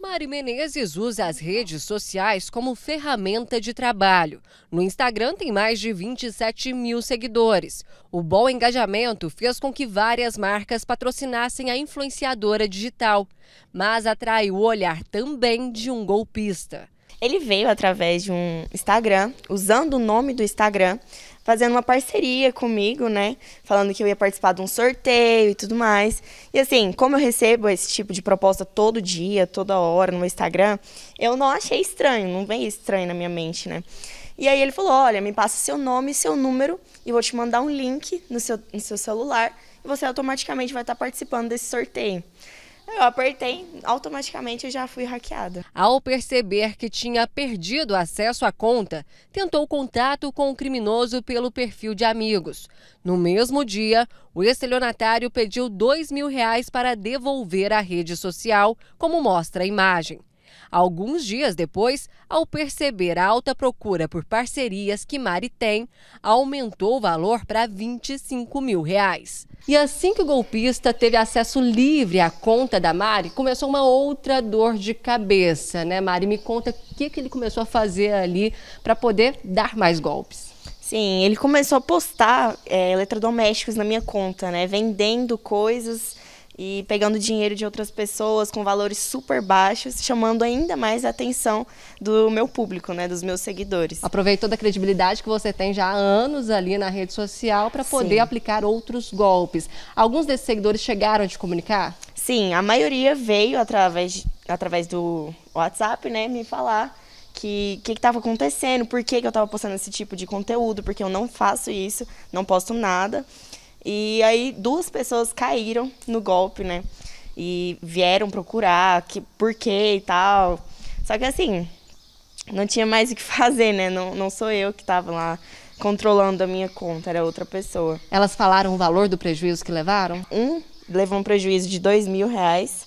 Mari Menezes usa as redes sociais como ferramenta de trabalho. No Instagram tem mais de 27 mil seguidores. O bom engajamento fez com que várias marcas patrocinassem a influenciadora digital, mas atrai o olhar também de um golpista. Ele veio através de um Instagram, usando o nome do Instagram, fazendo uma parceria comigo, né? Falando que eu ia participar de um sorteio e tudo mais. E assim, como eu recebo esse tipo de proposta todo dia, toda hora no meu Instagram, eu não achei estranho, não veio estranho na minha mente, né? E aí ele falou: olha, me passa seu nome e seu número e vou te mandar um link no seu, no seu celular e você automaticamente vai estar participando desse sorteio. Eu apertei, automaticamente eu já fui hackeada. Ao perceber que tinha perdido acesso à conta, tentou contato com o criminoso pelo perfil de amigos. No mesmo dia, o estelionatário pediu dois mil reais para devolver à rede social, como mostra a imagem. Alguns dias depois, ao perceber a alta procura por parcerias que Mari tem, aumentou o valor para 25 mil reais. E assim que o golpista teve acesso livre à conta da Mari, começou uma outra dor de cabeça, né, Mari? Me conta o que, que ele começou a fazer ali para poder dar mais golpes. Sim, ele começou a postar é, eletrodomésticos na minha conta, né? Vendendo coisas e pegando dinheiro de outras pessoas com valores super baixos, chamando ainda mais a atenção do meu público, né, dos meus seguidores. Aproveitou da credibilidade que você tem já há anos ali na rede social para poder Sim. aplicar outros golpes. Alguns desses seguidores chegaram a te comunicar? Sim, a maioria veio através, através do WhatsApp, né, me falar que que estava acontecendo, por que, que eu estava postando esse tipo de conteúdo, porque eu não faço isso, não posto nada. E aí duas pessoas caíram no golpe, né? E vieram procurar que, por quê e tal. Só que assim, não tinha mais o que fazer, né? Não, não sou eu que estava lá controlando a minha conta, era outra pessoa. Elas falaram o valor do prejuízo que levaram? Um levou um prejuízo de dois mil reais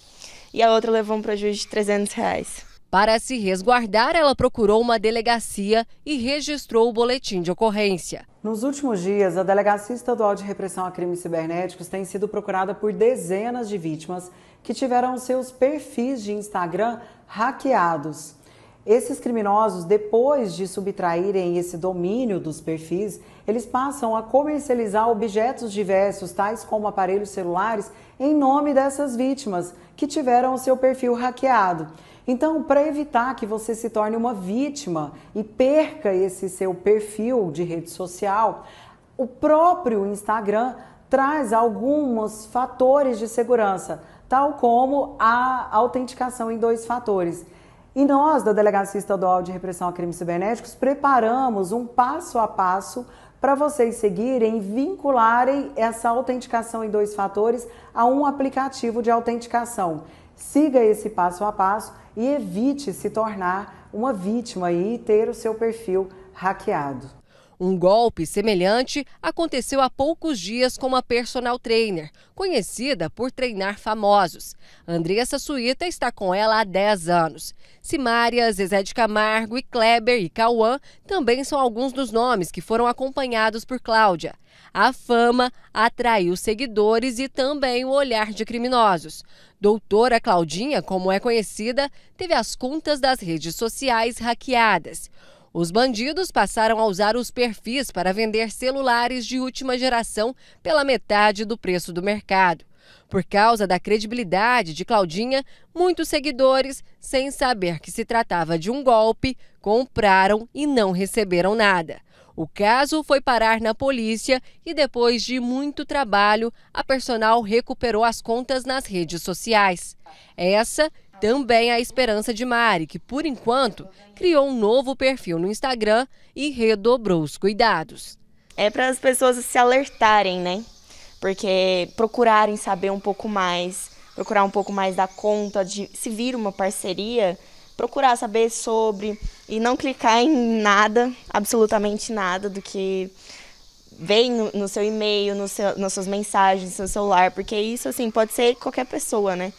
e a outra levou um prejuízo de 300 reais. Para se resguardar, ela procurou uma delegacia e registrou o boletim de ocorrência. Nos últimos dias, a Delegacia Estadual de Repressão a Crimes Cibernéticos tem sido procurada por dezenas de vítimas que tiveram seus perfis de Instagram hackeados. Esses criminosos, depois de subtraírem esse domínio dos perfis, eles passam a comercializar objetos diversos, tais como aparelhos celulares, em nome dessas vítimas que tiveram o seu perfil hackeado. Então, para evitar que você se torne uma vítima e perca esse seu perfil de rede social, o próprio Instagram traz alguns fatores de segurança, tal como a autenticação em dois fatores. E nós, da Delegacia Estadual de Repressão a Crimes Cibernéticos, preparamos um passo a passo para vocês seguirem e vincularem essa autenticação em dois fatores a um aplicativo de autenticação. Siga esse passo a passo e evite se tornar uma vítima e ter o seu perfil hackeado. Um golpe semelhante aconteceu há poucos dias com uma personal trainer, conhecida por treinar famosos. Andressa Suíta está com ela há 10 anos. Simária, Zezé de Camargo e Kleber e Cauã também são alguns dos nomes que foram acompanhados por Cláudia. A fama atraiu seguidores e também o olhar de criminosos. Doutora Claudinha, como é conhecida, teve as contas das redes sociais hackeadas. Os bandidos passaram a usar os perfis para vender celulares de última geração pela metade do preço do mercado. Por causa da credibilidade de Claudinha, muitos seguidores, sem saber que se tratava de um golpe, compraram e não receberam nada. O caso foi parar na polícia e, depois de muito trabalho, a personal recuperou as contas nas redes sociais. Essa também a Esperança de Mari, que por enquanto criou um novo perfil no Instagram e redobrou os cuidados. É para as pessoas se alertarem, né? Porque procurarem saber um pouco mais, procurar um pouco mais da conta, de se vir uma parceria, procurar saber sobre e não clicar em nada, absolutamente nada do que vem no, no seu e-mail, no seu, nas suas mensagens, no seu celular, porque isso assim pode ser qualquer pessoa, né?